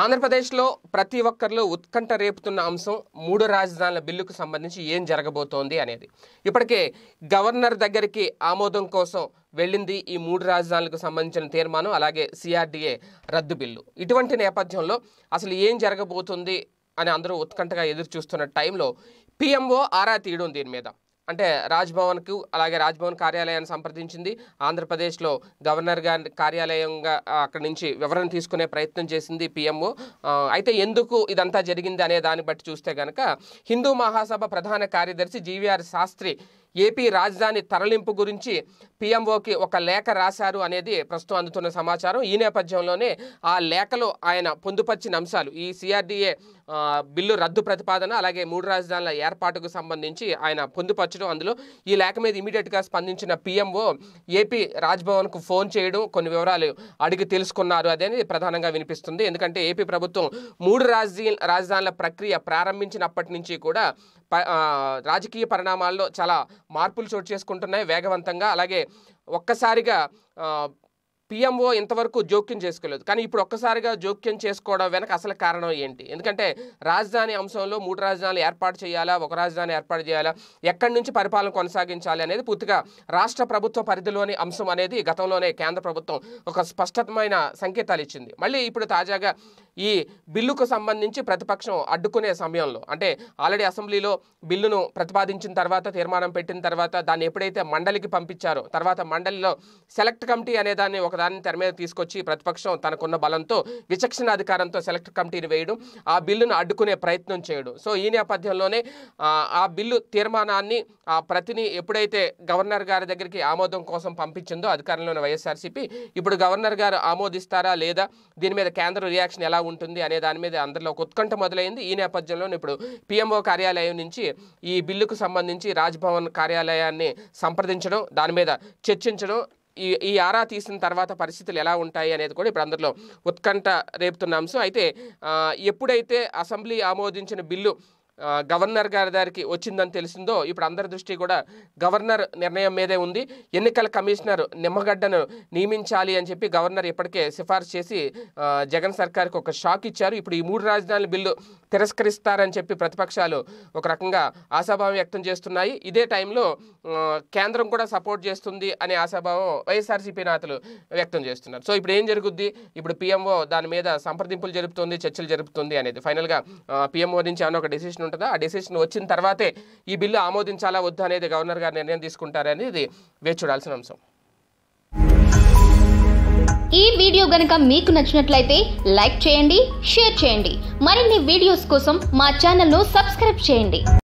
ఆంధ్రప్రదేశ్లో ప్రతి ఒక్కరిలో ఉత్కంఠ రేపుతున్న అంశం మూడు రాజధానుల బిల్లుకు సంబంధించి ఏం జరగబోతోంది అనేది ఇప్పటికే గవర్నర్ దగ్గరికి ఆమోదం కోసం వెళ్ళింది ఈ మూడు రాజధానులకు సంబంధించిన తీర్మానం అలాగే సిఆర్డీఏ రద్దు బిల్లు ఇటువంటి నేపథ్యంలో అసలు ఏం జరగబోతుంది అని అందరూ ఉత్కంఠగా ఎదురు చూస్తున్న టైంలో పిఎంఓ ఆరా తీయడం దీని మీద అంటే రాజ్భవన్కు అలాగే రాజ్భవన్ కార్యాలయాన్ని సంప్రదించింది ఆంధ్రప్రదేశ్లో గవర్నర్ గారి కార్యాలయంగా అక్కడి నుంచి వివరణ తీసుకునే ప్రయత్నం చేసింది పిఎంఓ అయితే ఎందుకు ఇదంతా జరిగింది అనే దాన్ని బట్టి చూస్తే కనుక హిందూ మహాసభ ప్రధాన కార్యదర్శి జీవీఆర్ శాస్త్రి ఏపీ రాజధాని తరలింపు గురించి పిఎంఓకి ఒక లేఖ రాశారు అనేది ప్రస్తుతం అందుతున్న సమాచారం ఈ నేపథ్యంలోనే ఆ లేఖలో ఆయన పొందుపరిచిన అంశాలు ఈ సిఆర్డీఏ బిల్లు రద్దు ప్రతిపాదన అలాగే మూడు రాజధానుల ఏర్పాటుకు సంబంధించి ఆయన పొందుపరచడం అందులో ఈ లేఖ మీద ఇమీడియట్గా స్పందించిన పీఎంఓ ఏపీ రాజ్భవన్కు ఫోన్ చేయడం కొన్ని వివరాలు అడిగి తెలుసుకున్నారు అనేది ప్రధానంగా వినిపిస్తుంది ఎందుకంటే ఏపీ ప్రభుత్వం మూడు రాజీ రాజధానుల ప్రక్రియ ప్రారంభించినప్పటి నుంచి కూడా రాజకీయ పరిణామాల్లో చాలా మార్పులు చోటు చేసుకుంటున్నాయి వేగవంతంగా అలాగే ఒక్కసారిగా పిఎంఓ ఇంతవరకు జోక్యం చేసుకోలేదు కానీ ఇప్పుడు ఒక్కసారిగా జోక్యం చేసుకోవడం వెనక అసలు కారణం ఏంటి ఎందుకంటే రాజధాని అంశంలో మూడు రాజధానులు ఏర్పాటు చేయాలా ఒక రాజధాని ఏర్పాటు చేయాలా ఎక్కడి నుంచి పరిపాలన కొనసాగించాలి అనేది పూర్తిగా రాష్ట్ర ప్రభుత్వ పరిధిలోని అంశం అనేది గతంలోనే కేంద్ర ప్రభుత్వం ఒక స్పష్టమైన సంకేతాలు ఇచ్చింది మళ్ళీ ఇప్పుడు తాజాగా ఈ బిల్లుకు సంబంధించి ప్రతిపక్షం అడ్డుకునే సమయంలో అంటే ఆల్రెడీ అసెంబ్లీలో బిల్లును ప్రతిపాదించిన తర్వాత తీర్మానం పెట్టిన తర్వాత దాన్ని ఎప్పుడైతే మండలికి పంపించారో తర్వాత మండలిలో సెలెక్ట్ కమిటీ అనే దాన్ని ఒకదాన్ని తెర మీద తీసుకొచ్చి ప్రతిపక్షం తనకున్న బలంతో విచక్షణ అధికారంతో సెలెక్ట్ కమిటీని వేయడం ఆ బిల్లును అడ్డుకునే ప్రయత్నం చేయడం సో ఈ నేపథ్యంలోనే ఆ బిల్లు తీర్మానాన్ని ఆ ప్రతిని ఎప్పుడైతే గవర్నర్ గారి దగ్గరికి ఆమోదం కోసం పంపించిందో అధికారంలోని వైఎస్ఆర్సీపీ ఇప్పుడు గవర్నర్ గారు ఆమోదిస్తారా లేదా దీని మీద కేంద్ర రియాక్షన్ ఎలా ఉంటుంది అనే దాని మీద అందరిలో ఒక ఉత్కంఠ మొదలైంది ఈ నేపథ్యంలో ఇప్పుడు పిఎంఓ కార్యాలయం నుంచి ఈ బిల్లుకు సంబంధించి రాజ్భవన్ కార్యాలయాన్ని సంప్రదించడం దాని మీద చర్చించడం ఈ ఈ ఆరా తీసిన తర్వాత పరిస్థితులు ఎలా ఉంటాయి అనేది కూడా ఇప్పుడు అందరిలో ఉత్కంఠ రేపుతున్న అంశం అయితే ఎప్పుడైతే అసెంబ్లీ ఆమోదించిన బిల్లు గవర్నర్ గారి దగ్గరికి వచ్చిందని తెలిసిందో ఇప్పుడు అందరి దృష్టి కూడా గవర్నర్ నిర్ణయం మీదే ఉంది ఎన్నికల కమిషనర్ నిమ్మగడ్డను నియమించాలి అని చెప్పి గవర్నర్ ఇప్పటికే సిఫార్సు చేసి జగన్ సర్కార్కి ఒక షాక్ ఇచ్చారు ఇప్పుడు ఈ మూడు రాజధానుల బిల్లు తిరస్కరిస్తారని చెప్పి ప్రతిపక్షాలు ఒక రకంగా ఆశాభావం వ్యక్తం చేస్తున్నాయి ఇదే టైంలో కేంద్రం కూడా సపోర్ట్ చేస్తుంది అనే ఆశాభావం వైఎస్ఆర్సీపీ నేతలు వ్యక్తం చేస్తున్నారు సో ఇప్పుడు ఏం జరుగుద్ది ఇప్పుడు పిఎంఓ దాని మీద సంప్రదింపులు జరుపుతుంది చర్చలు జరుపుతుంది అనేది ఫైనల్గా పిఎంఓ నుంచి ఏమైనా ఒక డెసిషన్ ఉంటుందో ఆ డెసిషన్ వచ్చిన తర్వాతే ఈ బిల్లు ఆమోదించాలా వద్దు అనేది గవర్నర్ గారు నిర్ణయం తీసుకుంటారనేది వేచి చూడాల్సిన అంశం ఈ వీడియో గనక మీకు నచ్చినట్లయితే లైక్ చేయండి షేర్ చేయండి మరిన్ని వీడియోస్ కోసం మా ను సబ్స్క్రైబ్ చేయండి